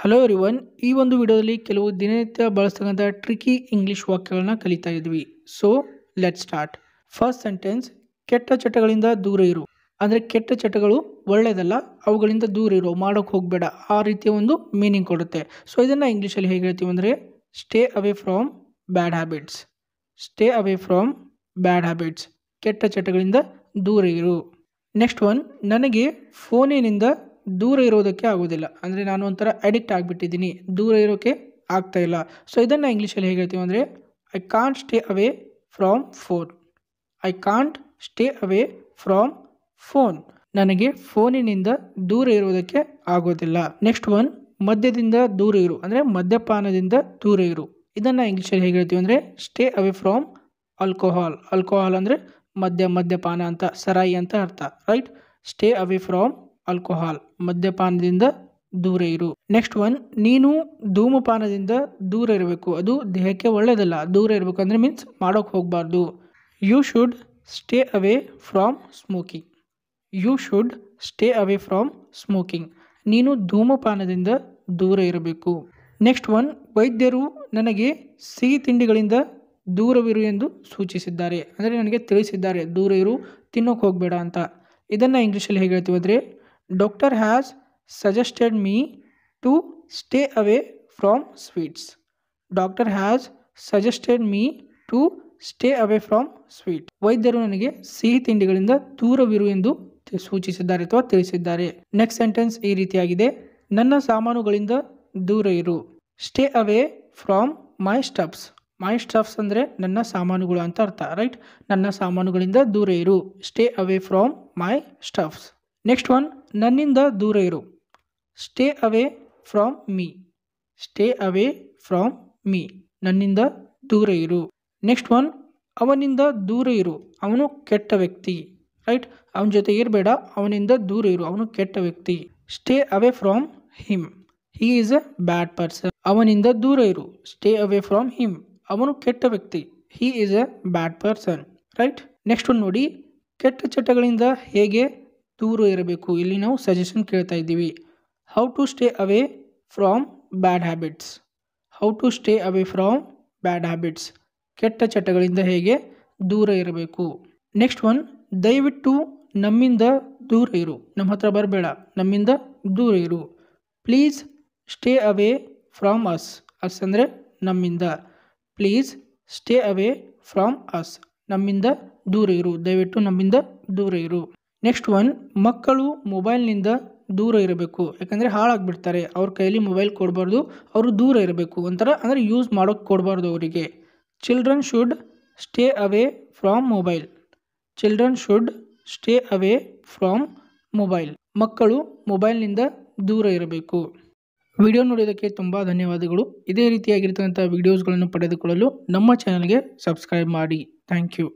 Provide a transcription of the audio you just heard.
hello one ಈ ಒಂದು ವಿಡಿಯೋದಲ್ಲಿ ಕೆಲವು ದಿನನಿತ್ಯ ಬಳಸ್ತಕ್ಕಂಥ ಟ್ರಿಕಿ ಇಂಗ್ಲೀಷ್ ವಾಕ್ಯಗಳನ್ನ ಕಲಿತಾ ಇದ್ವಿ so let start first sentence ಕೆಟ್ಟ ಚಟಗಳಿಂದ ದೂರ ಇರು ಅಂದರೆ ಕೆಟ್ಟ ಚಟಗಳು ಒಳ್ಳೆಯದಲ್ಲ ಅವುಗಳಿಂದ ದೂರ ಇರು ಮಾಡೋಕ್ಕೆ ಹೋಗಬೇಡ ಆ ರೀತಿಯ ಒಂದು ಮೀನಿಂಗ್ ಕೊಡುತ್ತೆ ಸೊ ಇದನ್ನು ಇಂಗ್ಲೀಷಲ್ಲಿ ಹೇಗೆ ಹೇಳ್ತೀವಿ ಅಂದರೆ stay away from bad habits stay away from bad habits ಕೆಟ್ಟ ಚಟಗಳಿಂದ ದೂರ ಇರು ನೆಕ್ಸ್ಟ್ ಒನ್ ನನಗೆ ಫೋನಿನಿಂದ ದೂರ ಇರೋದಕ್ಕೆ ಆಗೋದಿಲ್ಲ ಅಂದರೆ ನಾನು ಒಂಥರ ಅಡಿಕ್ಟ್ ಆಗಿಬಿಟ್ಟಿದ್ದೀನಿ ದೂರ ಇರೋಕ್ಕೆ ಇಲ್ಲ ಸೊ ಇದನ್ನು ಇಂಗ್ಲೀಷಲ್ಲಿ ಹೇಗೆ ಹೇಳ್ತೀವಿ ಅಂದರೆ I can't stay away from phone I can't stay away from phone ನನಗೆ ಫೋನಿನಿಂದ ದೂರ ಇರೋದಕ್ಕೆ ಆಗೋದಿಲ್ಲ ನೆಕ್ಸ್ಟ್ ಒನ್ ಮದ್ಯದಿಂದ ದೂರ ಇರು ಅಂದರೆ ಮದ್ಯಪಾನದಿಂದ ದೂರ ಇರು ಇದನ್ನು ಇಂಗ್ಲೀಷಲ್ಲಿ ಹೇಗೆ ಹೇಳ್ತೀವಿ ಅಂದರೆ stay away from alcohol alcohol ಅಂದರೆ ಮದ್ಯ ಮದ್ಯಪಾನ ಅಂತ ಸರಾಯಿ ಅಂತ ಅರ್ಥ right stay away from alcohol ಮದ್ಯಪಾನದಿಂದ ದೂರ ಇರು ನೆಕ್ಸ್ಟ್ ಒನ್ ನೀನು ಧೂಮಪಾನದಿಂದ ದೂರ ಇರಬೇಕು ಅದು ದೇಹಕ್ಕೆ ಒಳ್ಳೆಯದಲ್ಲ ದೂರ ಇರಬೇಕು ಅಂದರೆ ಮೀನ್ಸ್ ಮಾಡೋಕ್ಕೆ ಹೋಗಬಾರ್ದು you should stay away from smoking you should stay away from smoking ನೀನು ಧೂಮಪಾನದಿಂದ ದೂರ ಇರಬೇಕು ನೆಕ್ಸ್ಟ್ ಒನ್ ವೈದ್ಯರು ನನಗೆ ಸಿಹಿ ತಿಂಡಿಗಳಿಂದ ದೂರವಿರು ಎಂದು ಸೂಚಿಸಿದ್ದಾರೆ ಅಂದರೆ ನನಗೆ ತಿಳಿಸಿದ್ದಾರೆ ದೂರ ಇರು ತಿನ್ನೋಕೆ ಹೋಗಬೇಡ ಅಂತ ಇದನ್ನು ಇಂಗ್ಲೀಷಲ್ಲಿ ಹೇಗೆ ಹೇಳ್ತೀವಿ ಅಂದರೆ doctor has suggested me to stay away from sweets doctor has suggested me to stay away from sweet ವೈದ್ಯರು ನನಗೆ ಸಿಹಿ ತಿಂಡಿಗಳಿಂದ ದೂರವಿರು ಎಂದು ಸೂಚಿಸಿದ್ದಾರೆ ಅಥವಾ ತಿಳಿಸಿದ್ದಾರೆ ನೆಕ್ಸ್ಟ್ ಸೆಂಟೆನ್ಸ್ ಈ ರೀತಿಯಾಗಿದೆ ನನ್ನ ಸಾಮಾನುಗಳಿಂದ ದೂರ ಇರು stay away from my stuffs my stuffs ಅಂದರೆ ನನ್ನ ಸಾಮಾನುಗಳು ಅಂತ ಅರ್ಥ ರೈಟ್ ನನ್ನ ಸಾಮಾನುಗಳಿಂದ ದೂರ ಇರು stay away from my stuffs next one ನನ್ನಿಂದ ದೂರ ಇರು stay away from me stay away from me ನನ್ನಿಂದ ದೂರ ಇರು ನೆಕ್ಸ್ಟ್ ಒನ್ ಅವನಿಂದ ದೂರ ಇರು ಅವನು ಕೆಟ್ಟ ವ್ಯಕ್ತಿ ರೈಟ್ ಅವನ ಜೊತೆ ಇರಬೇಡ ಅವನಿಂದ ದೂರ ಇರು ಅವನು ಕೆಟ್ಟ ವ್ಯಕ್ತಿ stay away from him he is a bad person ಅವನಿಂದ ದೂರ ಇರು ಸ್ಟೇ ಅವೇ ಫ್ರಾಮ್ ಹಿಮ್ ಅವನು ಕೆಟ್ಟ ವ್ಯಕ್ತಿ he is a bad person right next ಒಂದು ನೋಡಿ ಕೆಟ್ಟ ಚಟಗಳಿಂದ ಹೇಗೆ ದೂರ ಇರಬೇಕು ಇಲ್ಲಿ ನಾವು ಸಜೆಷನ್ ಕೇಳ್ತಾ ಇದ್ದೀವಿ how to stay away from bad habits how to stay away from bad habits ಕೆಟ್ಟ ಚಟಗಳಿಂದ ಹೇಗೆ ದೂರ ಇರಬೇಕು ನೆಕ್ಸ್ಟ್ ಒನ್ ದಯವಿಟ್ಟು ನಮ್ಮಿಂದ ದೂರ ಇರು ನಮ್ಮ ಹತ್ರ ಬರಬೇಡ ನಮ್ಮಿಂದ ದೂರ ಇರು please stay away from us us ಅಂದರೆ ನಮ್ಮಿಂದ please stay away from us ನಮ್ಮಿಂದ ದೂರ ಇರು ದಯವಿಟ್ಟು ನಮ್ಮಿಂದ ದೂರ ಇರು ನೆಕ್ಸ್ಟ್ ಒನ್ ಮಕ್ಕಳು ಮೊಬೈಲ್ನಿಂದ ದೂರ ಇರಬೇಕು ಯಾಕಂದರೆ ಹಾಳಾಗಿಬಿಡ್ತಾರೆ ಅವ್ರ ಕೈಯಲ್ಲಿ ಮೊಬೈಲ್ ಕೊಡಬಾರ್ದು ಅವರು ದೂರ ಇರಬೇಕು ಒಂಥರ ಅಂದರೆ ಯೂಸ್ ಮಾಡೋಕ್ಕೆ ಕೊಡಬಾರ್ದು ಅವರಿಗೆ children should stay away from mobile children should stay away from mobile ಮಕ್ಕಳು ಮೊಬೈಲ್ನಿಂದ ದೂರ ಇರಬೇಕು ವಿಡಿಯೋ ನೋಡೋದಕ್ಕೆ ತುಂಬ ಧನ್ಯವಾದಗಳು ಇದೇ ರೀತಿಯಾಗಿರ್ತಕ್ಕಂಥ ವಿಡಿಯೋಸ್ಗಳನ್ನು ಪಡೆದುಕೊಳ್ಳಲು ನಮ್ಮ ಚಾನಲ್ಗೆ ಸಬ್ಸ್ಕ್ರೈಬ್ ಮಾಡಿ ಥ್ಯಾಂಕ್ ಯು